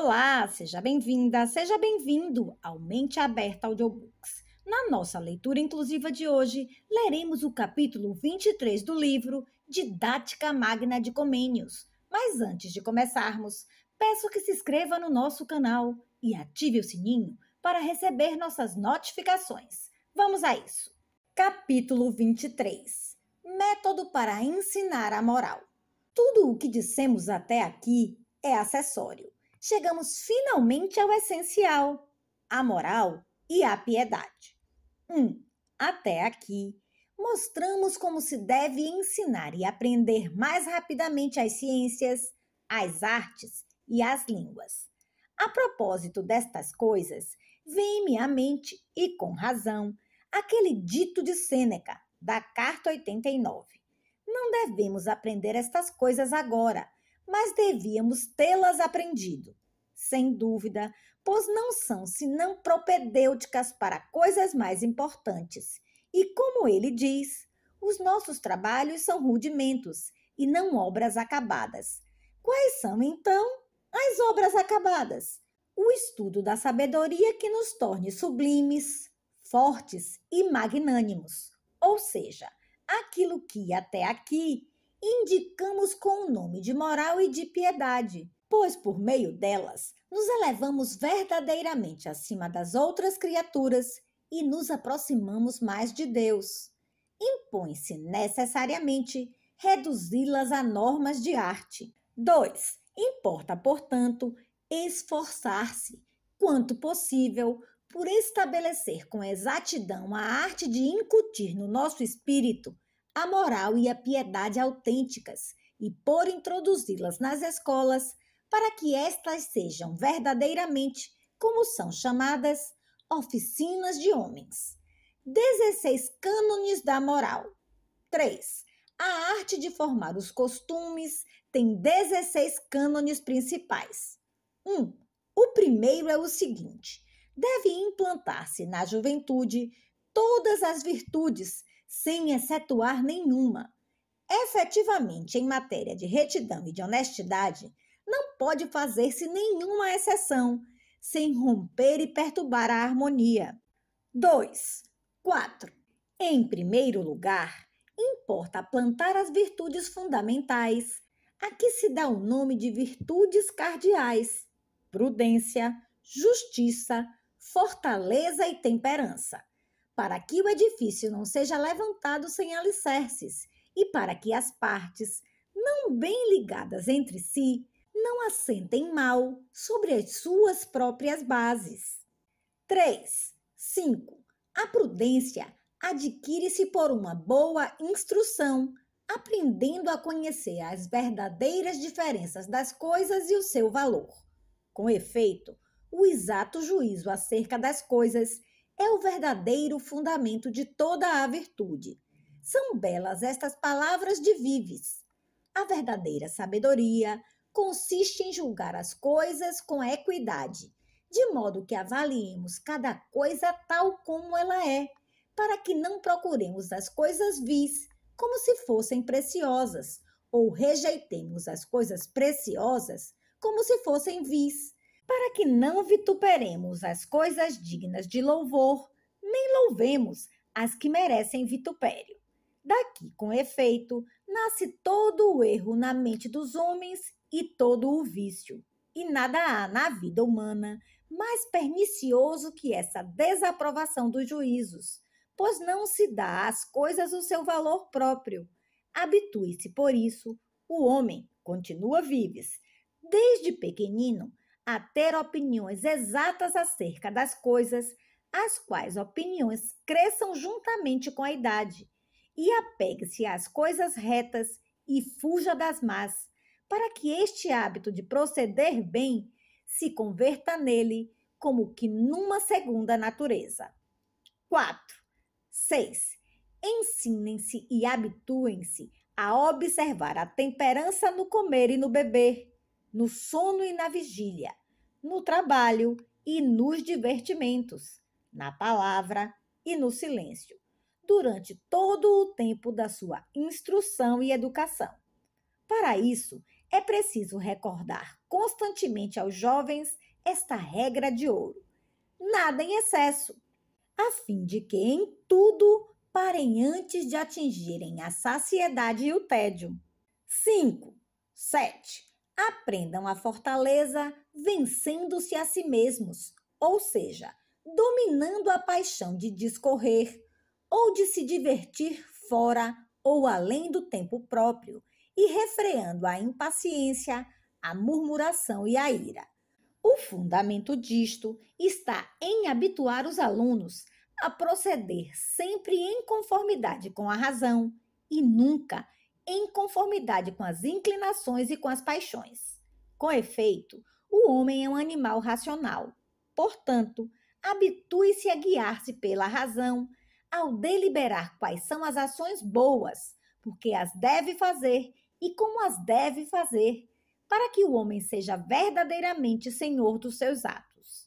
Olá, seja bem-vinda, seja bem-vindo ao Mente Aberta Audiobooks. Na nossa leitura inclusiva de hoje, leremos o capítulo 23 do livro Didática Magna de Comênios. Mas antes de começarmos, peço que se inscreva no nosso canal e ative o sininho para receber nossas notificações. Vamos a isso. Capítulo 23 Método para ensinar a moral. Tudo o que dissemos até aqui é acessório chegamos finalmente ao essencial: a moral e a piedade. 1. Um, até aqui, mostramos como se deve ensinar e aprender mais rapidamente as ciências, as artes e as línguas. A propósito destas coisas, vem-me à mente, e com razão, aquele dito de Sêneca, da Carta 89. Não devemos aprender estas coisas agora mas devíamos tê-las aprendido. Sem dúvida, pois não são senão propedêuticas para coisas mais importantes. E como ele diz, os nossos trabalhos são rudimentos e não obras acabadas. Quais são, então, as obras acabadas? O estudo da sabedoria que nos torne sublimes, fortes e magnânimos, ou seja, aquilo que até aqui indicamos com o nome de moral e de piedade, pois por meio delas nos elevamos verdadeiramente acima das outras criaturas e nos aproximamos mais de Deus. Impõe-se necessariamente reduzi-las a normas de arte. 2. Importa, portanto, esforçar-se, quanto possível, por estabelecer com exatidão a arte de incutir no nosso espírito a moral e a piedade autênticas e por introduzi-las nas escolas, para que estas sejam verdadeiramente, como são chamadas, oficinas de homens. 16 cânones da moral. 3. A arte de formar os costumes tem 16 cânones principais. 1. Um, o primeiro é o seguinte: deve implantar-se na juventude todas as virtudes sem excetuar nenhuma. Efetivamente, em matéria de retidão e de honestidade, não pode fazer-se nenhuma exceção, sem romper e perturbar a harmonia. 2. 4. Em primeiro lugar, importa plantar as virtudes fundamentais. a que se dá o nome de virtudes cardeais: prudência, justiça, fortaleza e temperança para que o edifício não seja levantado sem alicerces e para que as partes, não bem ligadas entre si, não assentem mal sobre as suas próprias bases. 3. 5. A prudência adquire-se por uma boa instrução, aprendendo a conhecer as verdadeiras diferenças das coisas e o seu valor. Com efeito, o exato juízo acerca das coisas é o verdadeiro fundamento de toda a virtude. São belas estas palavras de Vives. A verdadeira sabedoria consiste em julgar as coisas com equidade, de modo que avaliemos cada coisa tal como ela é, para que não procuremos as coisas vis como se fossem preciosas, ou rejeitemos as coisas preciosas como se fossem vis para que não vituperemos as coisas dignas de louvor, nem louvemos as que merecem vitupério. Daqui, com efeito, nasce todo o erro na mente dos homens e todo o vício. E nada há na vida humana mais pernicioso que essa desaprovação dos juízos, pois não se dá às coisas o seu valor próprio. Habitue-se, por isso, o homem, continua Vives, desde pequenino, a ter opiniões exatas acerca das coisas, as quais opiniões cresçam juntamente com a idade, e apegue-se às coisas retas e fuja das más, para que este hábito de proceder bem se converta nele como que numa segunda natureza. 4. 6. Ensinem-se e habituem-se a observar a temperança no comer e no beber, no sono e na vigília, no trabalho e nos divertimentos, na palavra e no silêncio, durante todo o tempo da sua instrução e educação. Para isso, é preciso recordar constantemente aos jovens esta regra de ouro: nada em excesso, a fim de que em tudo parem antes de atingirem a saciedade e o tédio. 5, 7, aprendam a fortaleza vencendo-se a si mesmos, ou seja, dominando a paixão de discorrer ou de se divertir fora ou além do tempo próprio e refreando a impaciência, a murmuração e a ira. O fundamento disto está em habituar os alunos a proceder sempre em conformidade com a razão e nunca em conformidade com as inclinações e com as paixões. Com efeito, o homem é um animal racional. Portanto, habitue-se a guiar-se pela razão ao deliberar quais são as ações boas, porque as deve fazer e como as deve fazer, para que o homem seja verdadeiramente senhor dos seus atos.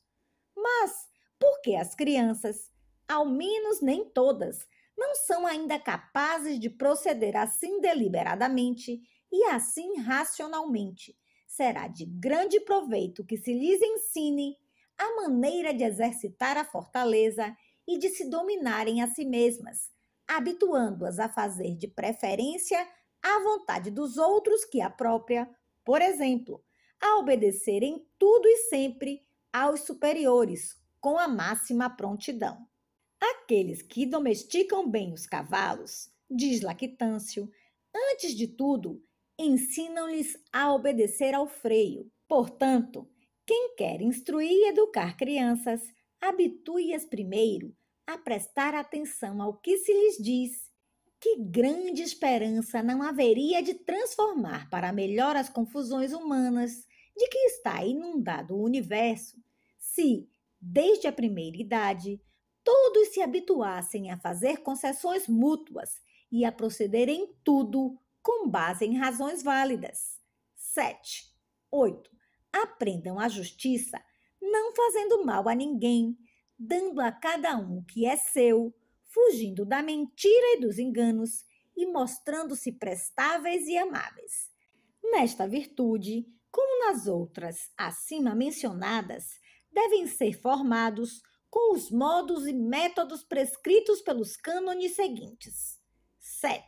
Mas por que as crianças, ao menos nem todas, não são ainda capazes de proceder assim deliberadamente e assim racionalmente. Será de grande proveito que se lhes ensine a maneira de exercitar a fortaleza e de se dominarem a si mesmas, habituando-as a fazer de preferência a vontade dos outros que a própria, por exemplo, a obedecer em tudo e sempre aos superiores, com a máxima prontidão. Aqueles que domesticam bem os cavalos, diz Lactâncio, antes de tudo, ensinam-lhes a obedecer ao freio. Portanto, quem quer instruir e educar crianças, habitue-as primeiro a prestar atenção ao que se lhes diz. Que grande esperança não haveria de transformar para melhor as confusões humanas de que está inundado o universo, se, desde a primeira idade, todos se habituassem a fazer concessões mútuas e a proceder em tudo com base em razões válidas. 7. 8. Aprendam a justiça não fazendo mal a ninguém, dando a cada um o que é seu, fugindo da mentira e dos enganos e mostrando-se prestáveis e amáveis. Nesta virtude, como nas outras acima mencionadas, devem ser formados com os modos e métodos prescritos pelos cânones seguintes. 7.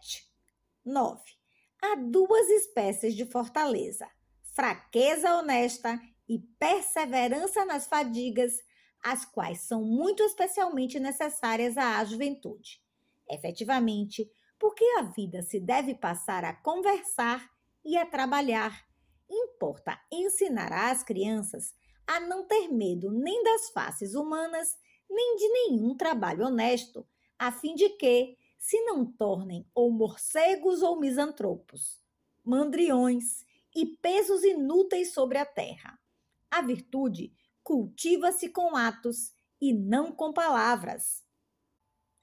9. Há duas espécies de fortaleza: fraqueza honesta e perseverança nas fadigas, as quais são muito especialmente necessárias à juventude. Efetivamente, porque a vida se deve passar a conversar e a trabalhar. Importa ensinar às crianças a não ter medo nem das faces humanas, nem de nenhum trabalho honesto, a fim de que se não tornem ou morcegos ou misantropos, mandriões e pesos inúteis sobre a terra. A virtude cultiva-se com atos e não com palavras.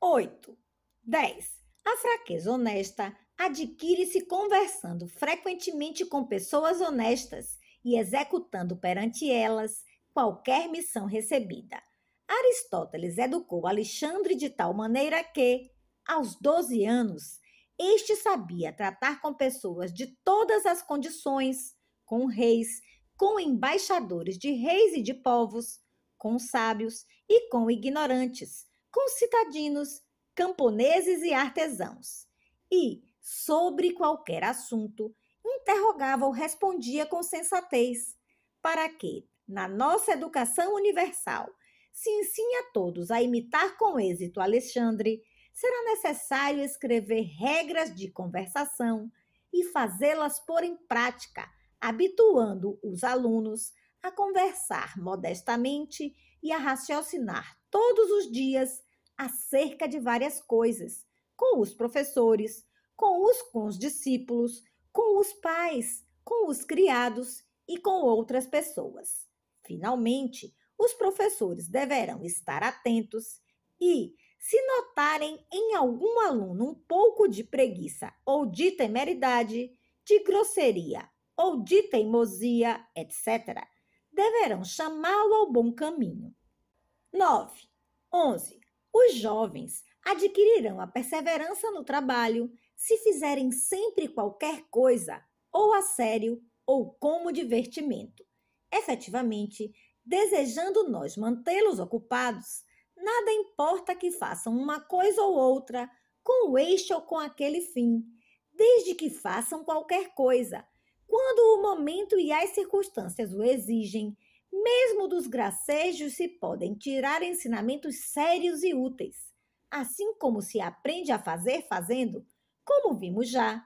8. 10. A fraqueza honesta adquire-se conversando frequentemente com pessoas honestas e executando perante elas qualquer missão recebida. Aristóteles educou Alexandre de tal maneira que, aos 12 anos, este sabia tratar com pessoas de todas as condições, com reis, com embaixadores de reis e de povos, com sábios e com ignorantes, com citadinos, camponeses e artesãos. E, sobre qualquer assunto, interrogava ou respondia com sensatez, para que, na nossa educação universal, se ensine a todos a imitar com êxito Alexandre, será necessário escrever regras de conversação e fazê-las pôr em prática, habituando os alunos a conversar modestamente e a raciocinar todos os dias acerca de várias coisas, com os professores, com os, com os discípulos com os pais, com os criados e com outras pessoas. Finalmente, os professores deverão estar atentos e, se notarem em algum aluno um pouco de preguiça ou de temeridade, de grosseria ou de teimosia, etc., deverão chamá-lo ao bom caminho. 9. 11. Os jovens adquirirão a perseverança no trabalho, se fizerem sempre qualquer coisa, ou a sério, ou como divertimento. Efetivamente, desejando nós mantê-los ocupados, nada importa que façam uma coisa ou outra, com este ou com aquele fim, desde que façam qualquer coisa, quando o momento e as circunstâncias o exigem, mesmo dos gracejos se podem tirar ensinamentos sérios e úteis. Assim como se aprende a fazer fazendo, como vimos já.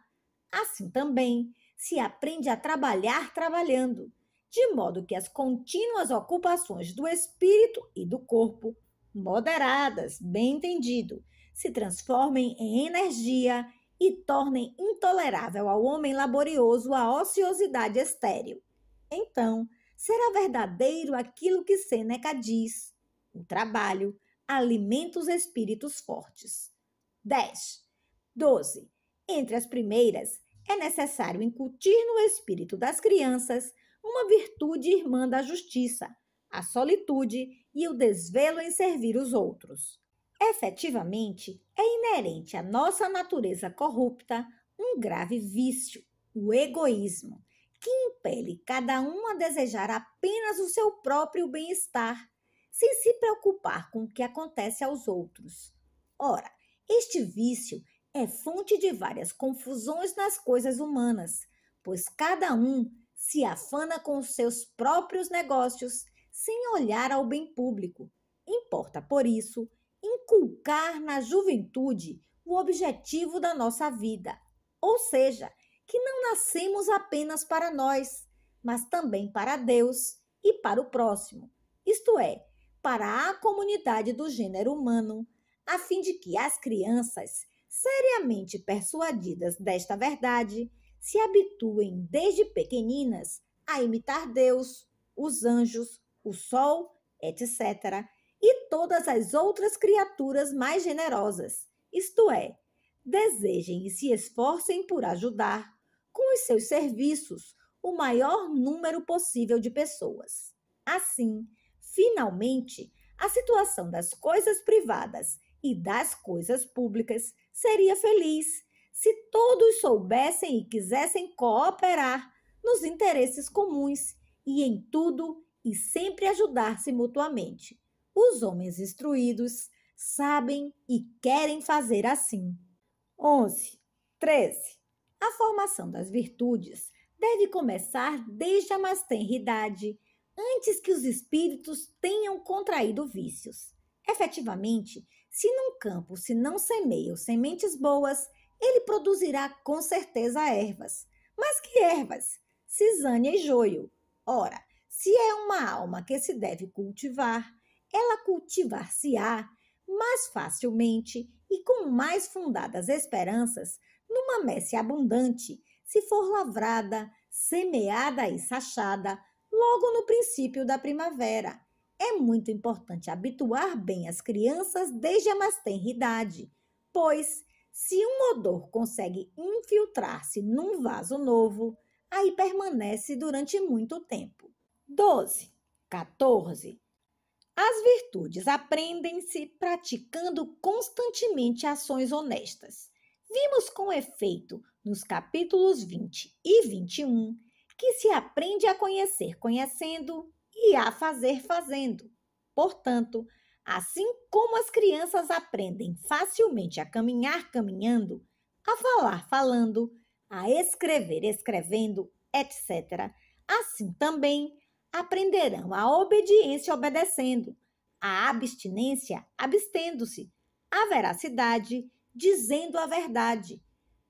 Assim também se aprende a trabalhar trabalhando, de modo que as contínuas ocupações do espírito e do corpo, moderadas, bem entendido, se transformem em energia e tornem intolerável ao homem laborioso a ociosidade estéril. Então, será verdadeiro aquilo que Seneca diz: o trabalho alimenta os espíritos fortes. 10. 12. Entre as primeiras, é necessário incutir no espírito das crianças uma virtude irmã da justiça, a solitude e o desvelo em servir os outros. Efetivamente, é inerente à nossa natureza corrupta um grave vício, o egoísmo, que impele cada um a desejar apenas o seu próprio bem-estar, sem se preocupar com o que acontece aos outros. Ora, este vício é fonte de várias confusões nas coisas humanas, pois cada um se afana com seus próprios negócios sem olhar ao bem público. Importa, por isso, inculcar na juventude o objetivo da nossa vida, ou seja, que não nascemos apenas para nós, mas também para Deus e para o próximo, isto é, para a comunidade do gênero humano, a fim de que as crianças seriamente persuadidas desta verdade, se habituem desde pequeninas a imitar Deus, os anjos, o sol, etc., e todas as outras criaturas mais generosas, isto é, desejem e se esforcem por ajudar, com os seus serviços, o maior número possível de pessoas. Assim, finalmente, a situação das coisas privadas e das coisas públicas seria feliz se todos soubessem e quisessem cooperar nos interesses comuns e em tudo e sempre ajudar-se mutuamente. Os homens instruídos sabem e querem fazer assim. 11. 13. A formação das virtudes deve começar desde a mais tenra idade, antes que os espíritos tenham contraído vícios. Efetivamente, se num campo se não semeiam sementes boas, ele produzirá com certeza ervas. Mas que ervas? Cisânia e joio. Ora, se é uma alma que se deve cultivar, ela cultivar-se-á mais facilmente e com mais fundadas esperanças numa messe abundante, se for lavrada, semeada e sachada logo no princípio da primavera é muito importante habituar bem as crianças desde a mais tenra idade, pois se um odor consegue infiltrar-se num vaso novo, aí permanece durante muito tempo. 12. 14. As virtudes aprendem-se praticando constantemente ações honestas. Vimos com efeito, nos capítulos 20 e 21, que se aprende a conhecer conhecendo, e a fazer fazendo. Portanto, assim como as crianças aprendem facilmente a caminhar caminhando, a falar falando, a escrever escrevendo, etc., assim também aprenderão a obediência obedecendo, a abstinência abstendo-se, a veracidade dizendo a verdade,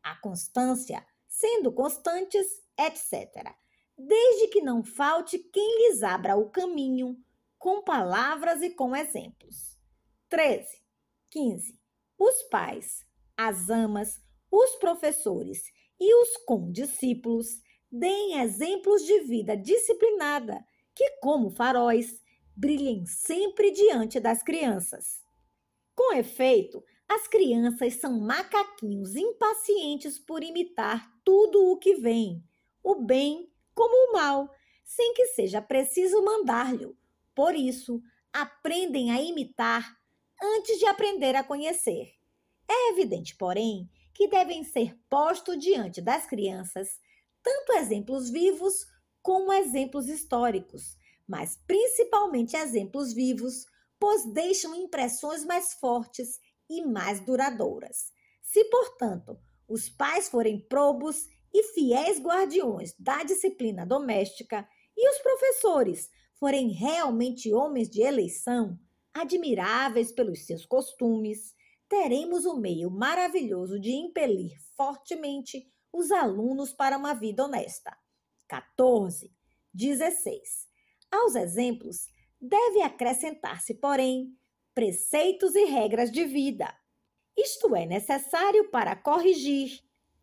a constância sendo constantes, etc desde que não falte quem lhes abra o caminho com palavras e com exemplos. 13. 15. Os pais, as amas, os professores e os condiscípulos deem exemplos de vida disciplinada que, como faróis, brilhem sempre diante das crianças. Com efeito, as crianças são macaquinhos impacientes por imitar tudo o que vem, o bem como o mal, sem que seja preciso mandar-lhe. Por isso, aprendem a imitar antes de aprender a conhecer. É evidente, porém, que devem ser postos diante das crianças tanto exemplos vivos como exemplos históricos, mas principalmente exemplos vivos, pois deixam impressões mais fortes e mais duradouras. Se, portanto, os pais forem probos e fiéis guardiões da disciplina doméstica e os professores forem realmente homens de eleição, admiráveis pelos seus costumes, teremos o um meio maravilhoso de impelir fortemente os alunos para uma vida honesta. 14. 16. Aos exemplos, deve acrescentar-se, porém, preceitos e regras de vida. Isto é necessário para corrigir,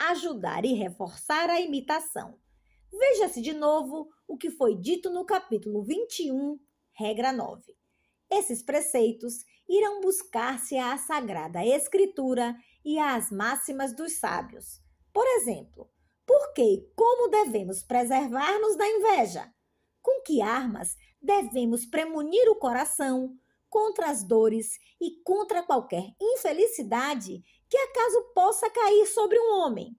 ajudar e reforçar a imitação. Veja-se de novo o que foi dito no capítulo 21, regra 9. Esses preceitos irão buscar-se à Sagrada Escritura e às máximas dos sábios. Por exemplo, por que e como devemos preservar-nos da inveja? Com que armas devemos premunir o coração contra as dores e contra qualquer infelicidade que acaso possa cair sobre um homem.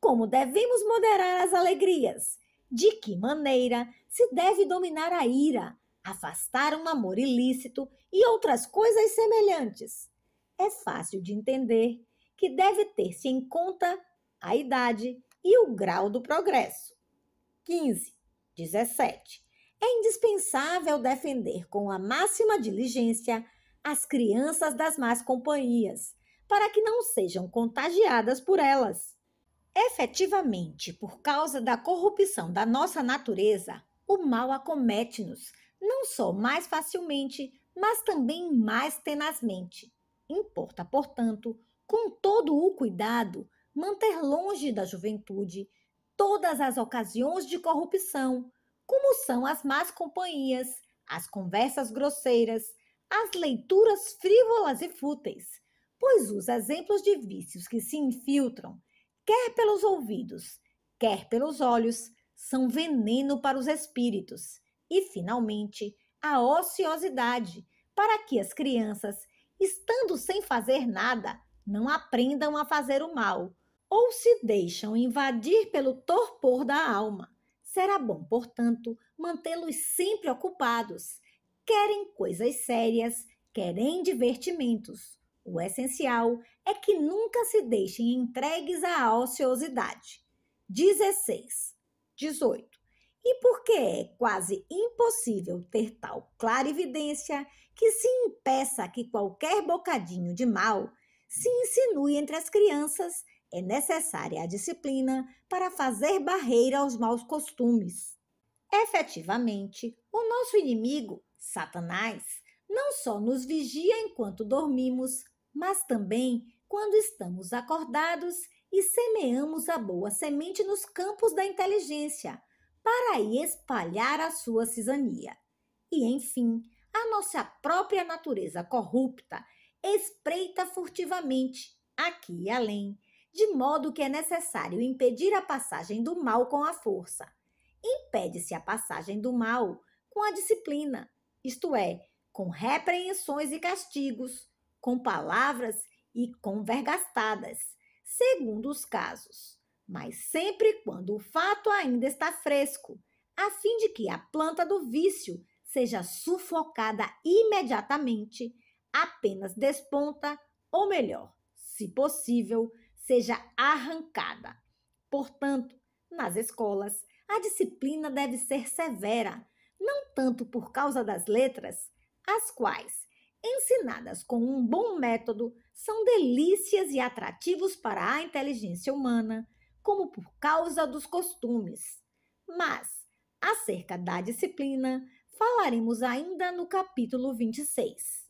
Como devemos moderar as alegrias? De que maneira se deve dominar a ira, afastar um amor ilícito e outras coisas semelhantes? É fácil de entender que deve ter-se em conta a idade e o grau do progresso. 15. 17. É indispensável defender com a máxima diligência as crianças das más companhias, para que não sejam contagiadas por elas. Efetivamente, por causa da corrupção da nossa natureza, o mal acomete-nos não só mais facilmente, mas também mais tenazmente. Importa, portanto, com todo o cuidado, manter longe da juventude todas as ocasiões de corrupção, como são as más companhias, as conversas grosseiras, as leituras frívolas e fúteis, pois usa exemplos de vícios que se infiltram, quer pelos ouvidos, quer pelos olhos, são veneno para os espíritos. E, finalmente, a ociosidade, para que as crianças, estando sem fazer nada, não aprendam a fazer o mal, ou se deixam invadir pelo torpor da alma. Será bom, portanto, mantê-los sempre ocupados. Querem coisas sérias, querem divertimentos. O essencial é que nunca se deixem entregues à ociosidade. 16. 18. E porque é quase impossível ter tal clarividência que se impeça que qualquer bocadinho de mal se insinue entre as crianças, é necessária a disciplina para fazer barreira aos maus costumes. Efetivamente, o nosso inimigo, Satanás, não só nos vigia enquanto dormimos, mas também quando estamos acordados e semeamos a boa semente nos campos da inteligência, para aí espalhar a sua cisania. E, enfim, a nossa própria natureza corrupta espreita furtivamente, aqui e além, de modo que é necessário impedir a passagem do mal com a força. Impede-se a passagem do mal com a disciplina, isto é, com repreensões e castigos com palavras e convergastadas, segundo os casos, mas sempre quando o fato ainda está fresco, a fim de que a planta do vício seja sufocada imediatamente, apenas desponta, ou melhor, se possível, seja arrancada. Portanto, nas escolas, a disciplina deve ser severa, não tanto por causa das letras, as quais ensinadas com um bom método, são delícias e atrativos para a inteligência humana, como por causa dos costumes. Mas, acerca da disciplina, falaremos ainda no capítulo 26.